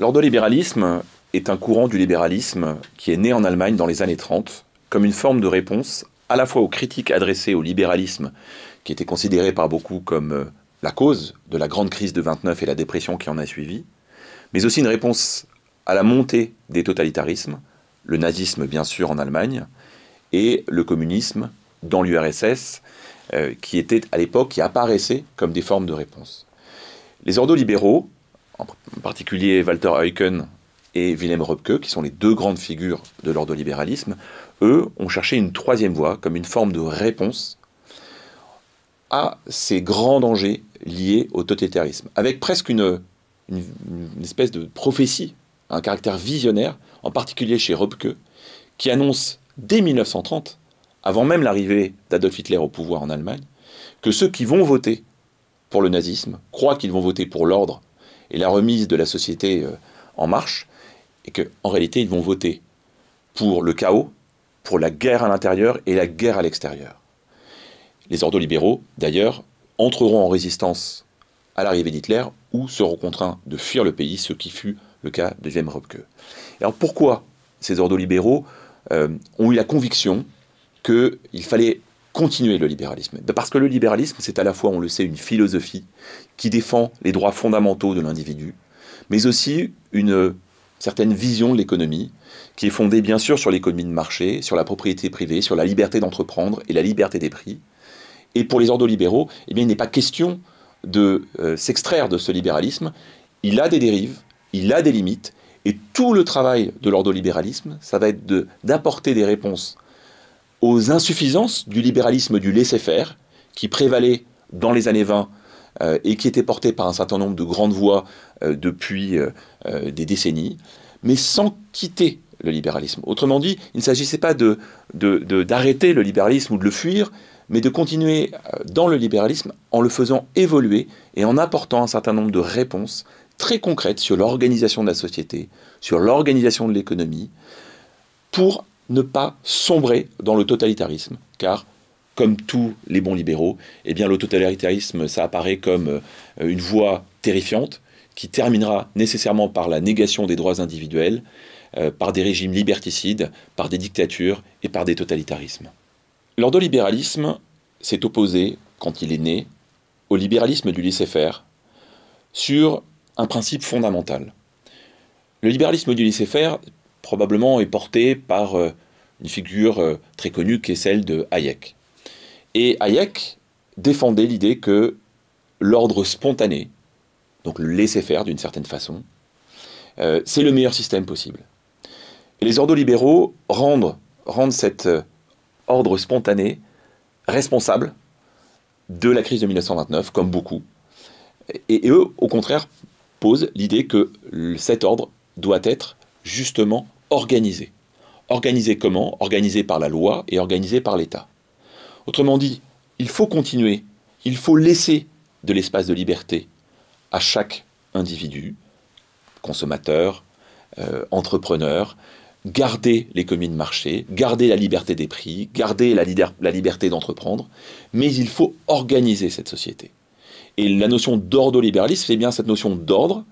L'ordolibéralisme est un courant du libéralisme qui est né en Allemagne dans les années 30 comme une forme de réponse à la fois aux critiques adressées au libéralisme, qui était considéré par beaucoup comme euh, la cause de la grande crise de 29 et la dépression qui en a suivi, mais aussi une réponse à la montée des totalitarismes, le nazisme bien sûr en Allemagne, et le communisme dans l'URSS, euh, qui était à l'époque, qui apparaissait comme des formes de réponse. Les ordolibéraux en particulier Walter Eucken et Wilhelm Röpke, qui sont les deux grandes figures de l'ordolibéralisme, eux ont cherché une troisième voie comme une forme de réponse à ces grands dangers liés au totalitarisme, avec presque une, espèce de prophétie, un caractère visionnaire, en particulier chez Röpke, qui annonce dès 1930, avant même l'arrivée d'Adolf Hitler au pouvoir en Allemagne, que ceux qui vont voter pour le nazisme croient qu'ils vont voter pour l'ordre et la remise de la société euh, en marche, et qu'en réalité, ils vont voter pour le chaos, pour la guerre à l'intérieur et la guerre à l'extérieur. Les ordolibéraux, d'ailleurs, entreront en résistance à l'arrivée d'Hitler ou seront contraints de fuir le pays, ce qui fut le cas de James Röpke. Alors pourquoi ces ordolibéraux libéraux euh, ont eu la conviction qu'il fallait continuer le libéralisme. Parce que le libéralisme, c'est à la fois, on le sait, une philosophie qui défend les droits fondamentaux de l'individu, mais aussi une certaine vision de l'économie, qui est fondée bien sûr sur l'économie de marché, sur la propriété privée, sur la liberté d'entreprendre et la liberté des prix. Et pour les ordolibéraux, eh bien, il n'est pas question de euh, s'extraire de ce libéralisme. Il a des dérives, il a des limites, et tout le travail de l'ordolibéralisme, ça va être d'apporter des réponses aux insuffisances du libéralisme du laisser-faire qui prévalait dans les années 20 euh, et qui était porté par un certain nombre de grandes voix euh, depuis euh, des décennies, mais sans quitter le libéralisme. Autrement dit, il ne s'agissait pas d'arrêter de, le libéralisme ou de le fuir, mais de continuer dans le libéralisme en le faisant évoluer et en apportant un certain nombre de réponses très concrètes sur l'organisation de la société, sur l'organisation de l'économie, pour ne pas sombrer dans le totalitarisme, car comme tous les bons libéraux, eh bien, le totalitarisme, ça apparaît comme euh, une voie terrifiante qui terminera nécessairement par la négation des droits individuels, euh, par des régimes liberticides, par des dictatures et par des totalitarismes. L'ordolibéralisme s'est opposé, quand il est né, au libéralisme du laisser-faire sur un principe fondamental. Le libéralisme du laisser-faire probablement est porté par euh, une figure euh, très connue qui est celle de Hayek. Et Hayek défendait l'idée que l'ordre spontané, donc le laisser-faire d'une certaine façon, euh, c'est le meilleur système possible. Et les ordolibéraux libéraux rendent, cet ordre spontané responsable de la crise de 1929, comme beaucoup. et eux, au contraire, posent l'idée que cet ordre doit être justement organisé. Organisé comment Organisé par la loi et organisé par l'État. Autrement dit, il faut continuer, il faut laisser de l'espace de liberté à chaque individu, consommateur, euh, entrepreneur, garder les de marché, garder la liberté des prix, garder la, la liberté d'entreprendre, mais il faut organiser cette société. Et la notion d'ordolibéralisme, c'est bien cette notion d'ordre,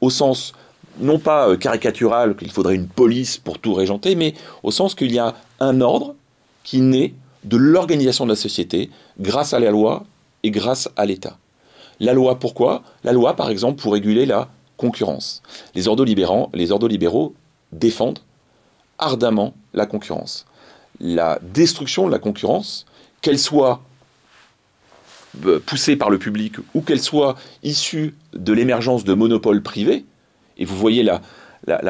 au sens non pas euh, caricatural qu'il faudrait une police pour tout régenter, mais au sens qu'il y a un ordre qui naît de l'organisation de la société grâce à la loi et grâce à l'État. La loi pourquoi La loi par exemple pour réguler la concurrence. Les ordolibéraux, les défendent ardemment la concurrence. La destruction de la concurrence, qu'elle soit euh, poussée par le public ou qu'elle soit issue de l'émergence de monopoles privés, et vous voyez la,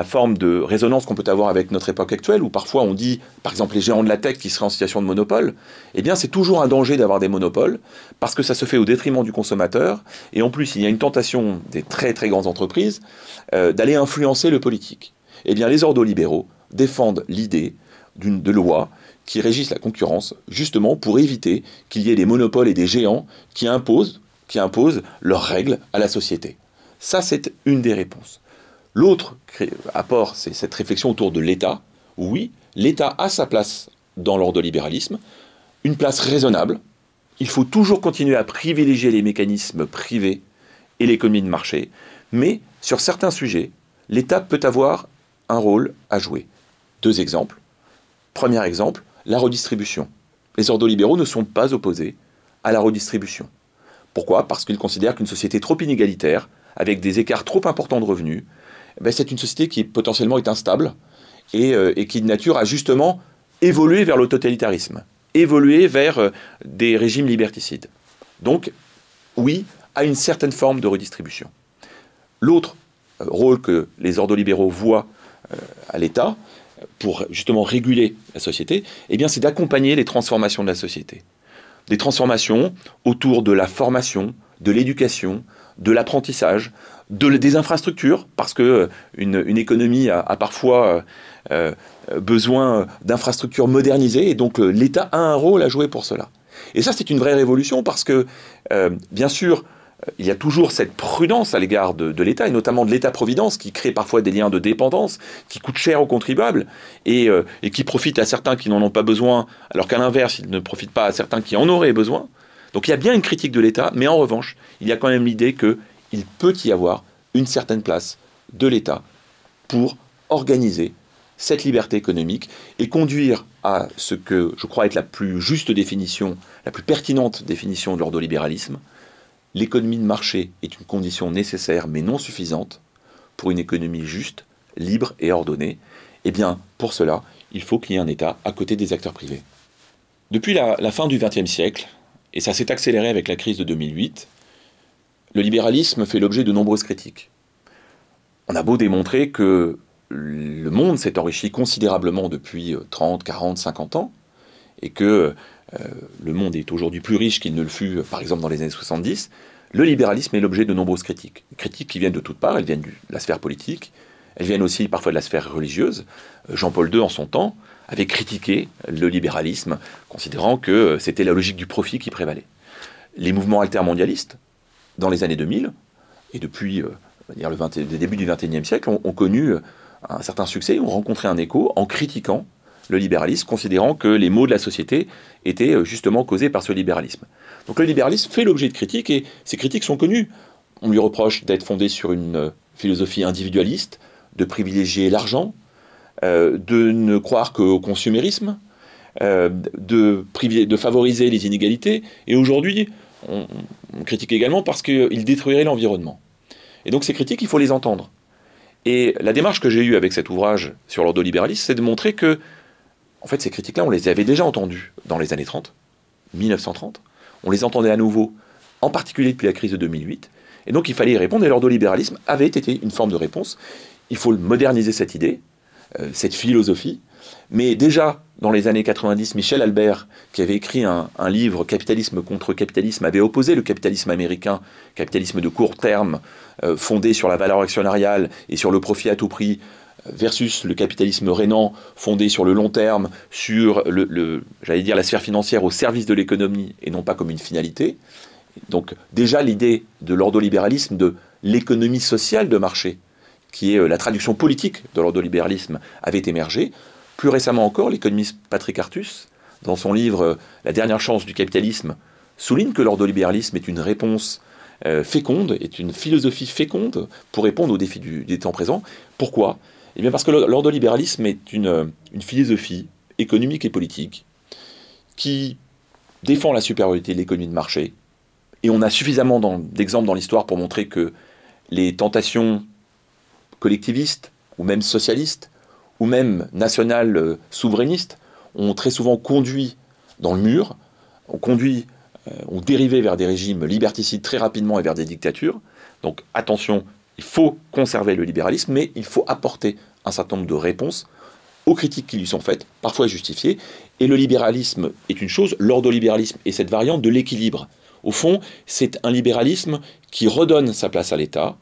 forme de résonance qu'on peut avoir avec notre époque actuelle, où parfois on dit, par exemple, les géants de la tech qui seraient en situation de monopole, eh bien c'est toujours un danger d'avoir des monopoles, parce que ça se fait au détriment du consommateur, et en plus il y a une tentation des très très grandes entreprises euh, d'aller influencer le politique. Eh bien les ordolibéraux défendent l'idée d'une de loi qui régisse la concurrence, justement pour éviter qu'il y ait des monopoles et des géants qui imposent leurs règles à la société. Ça, c'est une des réponses. L'autre apport, c'est cette réflexion autour de l'État. Oui, l'État a sa place dans l'ordolibéralisme, libéralisme, une place raisonnable. Il faut toujours continuer à privilégier les mécanismes privés et l'économie de marché, mais sur certains sujets, l'État peut avoir un rôle à jouer. Deux exemples. Premier exemple, la redistribution. Les ordolibéraux ne sont pas opposés à la redistribution. Pourquoi Parce qu'ils considèrent qu'une société trop inégalitaire, avec des écarts trop importants de revenus, ben, c'est une société qui potentiellement est instable et, euh, qui de nature a justement évolué vers le totalitarisme, évolué vers euh, des régimes liberticides. Donc, oui, à une certaine forme de redistribution. L'autre euh, rôle que les ordolibéraux voient à l'État, pour justement réguler la société, eh c'est d'accompagner les transformations de la société. Des transformations autour de la formation, de l'éducation, de l'apprentissage, de, des infrastructures, parce qu'une euh, une, économie a, parfois euh, euh, besoin d'infrastructures modernisées, et donc l'État a un rôle à jouer pour cela. Et ça, c'est une vraie révolution, parce que, bien sûr, il y a toujours cette prudence à l'égard de, l'État, et notamment de l'État-providence, qui crée parfois des liens de dépendance, qui coûte cher aux contribuables, et, qui profite à certains qui n'en ont pas besoin, alors qu'à l'inverse, il ne profite pas à certains qui en auraient besoin. Donc il y a bien une critique de l'État, mais en revanche, il y a quand même l'idée qu'il peut y avoir une certaine place de l'État pour organiser cette liberté économique et conduire à ce que je crois être la plus juste définition, la plus pertinente définition de l'ordolibéralisme, l'économie de marché est une condition nécessaire mais non suffisante pour une économie juste, libre et ordonnée. Eh bien, pour cela, il faut qu'il y ait un État à côté des acteurs privés. Depuis la, la fin du XXe siècle, et ça s'est accéléré avec la crise de 2008. Le libéralisme fait l'objet de nombreuses critiques. On a beau démontrer que le monde s'est enrichi considérablement depuis 30, 40, 50 ans, et que euh, le monde est aujourd'hui plus riche qu'il ne le fut, euh, par exemple, dans les années 70, le libéralisme est l'objet de nombreuses critiques. Critiques qui viennent de toutes parts, elles viennent de la sphère politique, elles viennent aussi parfois de la sphère religieuse. Euh, Jean-Paul II, en son temps, avait critiqué le libéralisme, considérant que euh, c'était la logique du profit qui prévalait. Les mouvements altermondialistes, dans les années 2000, et depuis euh, le, début du XXIe siècle, ont, ont, connu euh, un certain succès, ont rencontré un écho en critiquant le libéralisme, considérant que les maux de la société étaient justement causés par ce libéralisme. Donc le libéralisme fait l'objet de critiques, et ces critiques sont connues. On lui reproche d'être fondé sur une philosophie individualiste, de privilégier l'argent, euh, de ne croire qu'au consumérisme, euh, de, de favoriser les inégalités. Et aujourd'hui, on, critique également parce qu'il détruirait l'environnement. Et donc ces critiques, il faut les entendre. Et la démarche que j'ai eue avec cet ouvrage sur l'ordolibéralisme, c'est de montrer que, en fait, ces critiques-là, on les avait déjà entendues dans les années 30, 1930. On les entendait à nouveau, en particulier depuis la crise de 2008. Et donc il fallait y répondre, et l'ordolibéralisme avait été une forme de réponse. Il faut moderniser cette idée, euh, cette philosophie. Mais déjà, dans les années 90, Michel Albert, qui avait écrit un, livre Capitalisme contre capitalisme, avait opposé le capitalisme américain, capitalisme de court terme, euh, fondé sur la valeur actionnariale et sur le profit à tout prix, euh, versus le capitalisme rénan, fondé sur le long terme, sur le, j'allais dire la sphère financière au service de l'économie et non pas comme une finalité. Donc déjà l'idée de l'ordolibéralisme, de l'économie sociale de marché, qui est euh, la traduction politique de l'ordolibéralisme, avait émergé. Plus récemment encore, l'économiste Patrick Artus, dans son livre euh, La dernière chance du capitalisme, souligne que l'ordolibéralisme est une réponse euh, féconde, est une philosophie féconde pour répondre aux défis du, des temps présents. Pourquoi Eh bien parce que l'ordolibéralisme est une, philosophie économique et politique qui défend la supériorité de l'économie de marché. Et on a suffisamment d'exemples dans l'histoire pour montrer que les tentations collectivistes, ou même socialistes, ou même national-souverainistes, euh, ont très souvent conduit dans le mur, ont conduit, euh, ont dérivé vers des régimes liberticides très rapidement et vers des dictatures. Donc attention, il faut conserver le libéralisme, mais il faut apporter un certain nombre de réponses aux critiques qui lui sont faites, parfois justifiées. Et le libéralisme est une chose, l'ordolibéralisme est cette variante de l'équilibre. Au fond, c'est un libéralisme qui redonne sa place à l'État,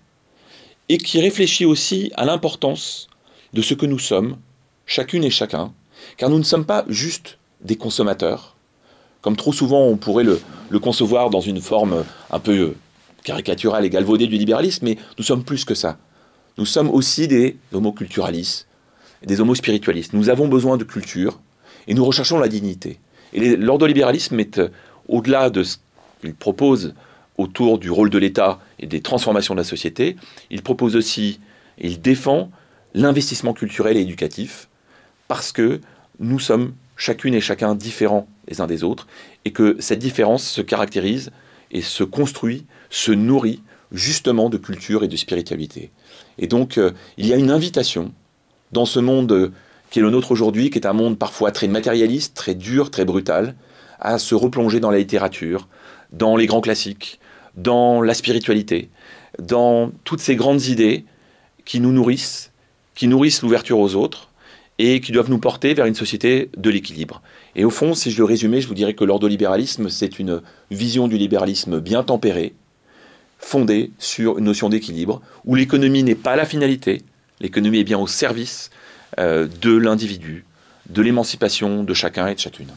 et qui réfléchit aussi à l'importance de ce que nous sommes, chacune et chacun, car nous ne sommes pas juste des consommateurs, comme trop souvent on pourrait le, concevoir dans une forme un peu caricaturale et galvaudée du libéralisme, mais nous sommes plus que ça. Nous sommes aussi des homoculturalistes, des homospiritualistes. Nous avons besoin de culture et nous recherchons la dignité. Et l'ordolibéralisme est, euh, au-delà de ce qu'il propose autour du rôle de l'État et des transformations de la société. Il propose aussi, il défend l'investissement culturel et éducatif, parce que nous sommes chacune et chacun différents les uns des autres, et que cette différence se caractérise et se construit, se nourrit justement de culture et de spiritualité. Et donc, euh, il y a une invitation dans ce monde qui est le nôtre aujourd'hui, qui est un monde parfois très matérialiste, très dur, très brutal, à se replonger dans la littérature, dans les grands classiques, dans la spiritualité, dans toutes ces grandes idées qui nous nourrissent, qui nourrissent l'ouverture aux autres et qui doivent nous porter vers une société de l'équilibre. Et au fond, si je le résumais, je vous dirais que l'ordolibéralisme, c'est une vision du libéralisme bien tempérée, fondée sur une notion d'équilibre, où l'économie n'est pas la finalité, l'économie est bien au service euh, de l'individu, de l'émancipation de chacun et de chacune.